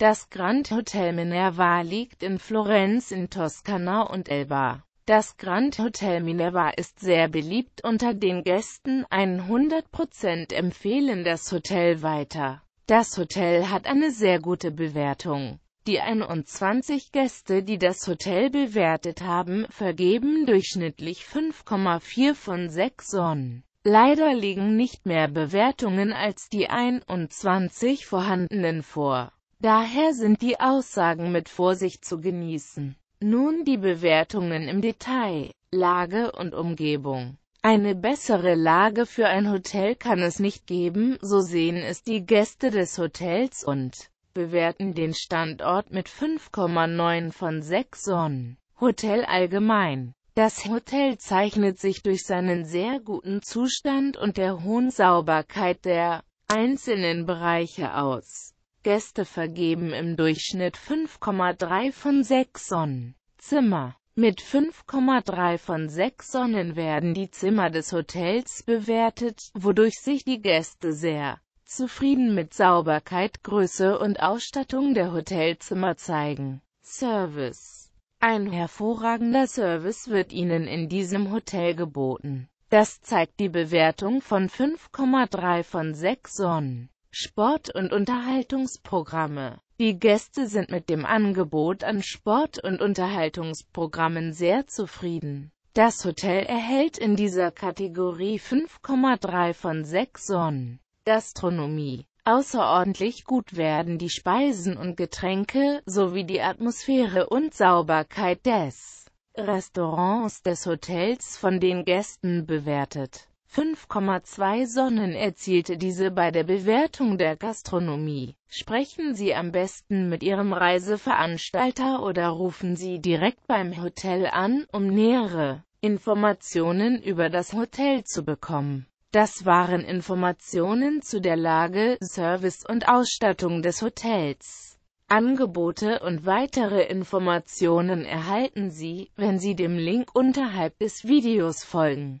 Das Grand Hotel Minerva liegt in Florenz in Toskana und Elba. Das Grand Hotel Minerva ist sehr beliebt unter den Gästen, 100% empfehlen das Hotel weiter. Das Hotel hat eine sehr gute Bewertung. Die 21 Gäste, die das Hotel bewertet haben, vergeben durchschnittlich 5,4 von 6 Sonnen. Leider liegen nicht mehr Bewertungen als die 21 vorhandenen vor. Daher sind die Aussagen mit Vorsicht zu genießen. Nun die Bewertungen im Detail, Lage und Umgebung. Eine bessere Lage für ein Hotel kann es nicht geben, so sehen es die Gäste des Hotels und bewerten den Standort mit 5,9 von 6 Sonnen. Hotel allgemein. Das Hotel zeichnet sich durch seinen sehr guten Zustand und der hohen Sauberkeit der einzelnen Bereiche aus. Gäste vergeben im Durchschnitt 5,3 von 6 Sonnen. Zimmer. Mit 5,3 von 6 Sonnen werden die Zimmer des Hotels bewertet, wodurch sich die Gäste sehr zufrieden mit Sauberkeit, Größe und Ausstattung der Hotelzimmer zeigen. Service Ein hervorragender Service wird Ihnen in diesem Hotel geboten. Das zeigt die Bewertung von 5,3 von 6 Sonnen. Sport- und Unterhaltungsprogramme. Die Gäste sind mit dem Angebot an Sport- und Unterhaltungsprogrammen sehr zufrieden. Das Hotel erhält in dieser Kategorie 5,3 von 6 Sonnen. Gastronomie Außerordentlich gut werden die Speisen und Getränke, sowie die Atmosphäre und Sauberkeit des Restaurants des Hotels von den Gästen bewertet. 5,2 Sonnen erzielte diese bei der Bewertung der Gastronomie. Sprechen Sie am besten mit Ihrem Reiseveranstalter oder rufen Sie direkt beim Hotel an, um nähere Informationen über das Hotel zu bekommen. Das waren Informationen zu der Lage, Service und Ausstattung des Hotels. Angebote und weitere Informationen erhalten Sie, wenn Sie dem Link unterhalb des Videos folgen.